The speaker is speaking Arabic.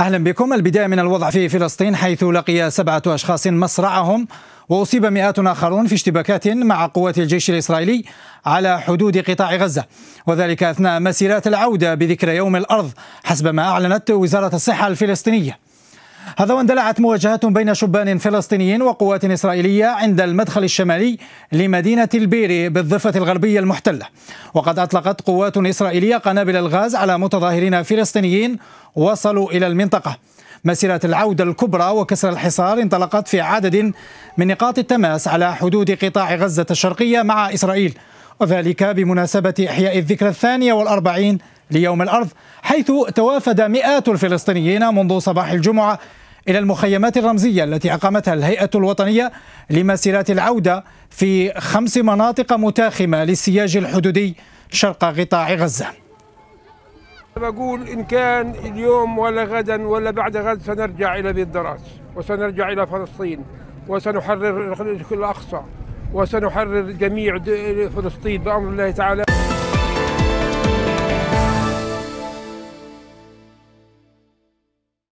أهلا بكم البداية من الوضع في فلسطين حيث لقي سبعة أشخاص مصرعهم وأصيب مئات آخرون في اشتباكات مع قوات الجيش الإسرائيلي على حدود قطاع غزة وذلك أثناء مسيرات العودة بذكرى يوم الأرض حسب ما أعلنت وزارة الصحة الفلسطينية هذا واندلعت مواجهات بين شبان فلسطينيين وقوات إسرائيلية عند المدخل الشمالي لمدينة البيري بالضفة الغربية المحتلة وقد أطلقت قوات إسرائيلية قنابل الغاز على متظاهرين فلسطينيين وصلوا إلى المنطقة مسيرة العودة الكبرى وكسر الحصار انطلقت في عدد من نقاط التماس على حدود قطاع غزة الشرقية مع إسرائيل وذلك بمناسبة إحياء الذكرى الثانية والأربعين ليوم الأرض حيث توافد مئات الفلسطينيين منذ صباح الجمعة إلى المخيمات الرمزية التي أقامتها الهيئة الوطنية لمسيرات العودة في خمس مناطق متاخمة للسياج الحدودي شرق قطاع غزة بقول إن كان اليوم ولا غدا ولا بعد غد سنرجع إلى بيت دراس وسنرجع إلى فلسطين وسنحرر الأقصى وسنحرر جميع فلسطين بأمر الله تعالى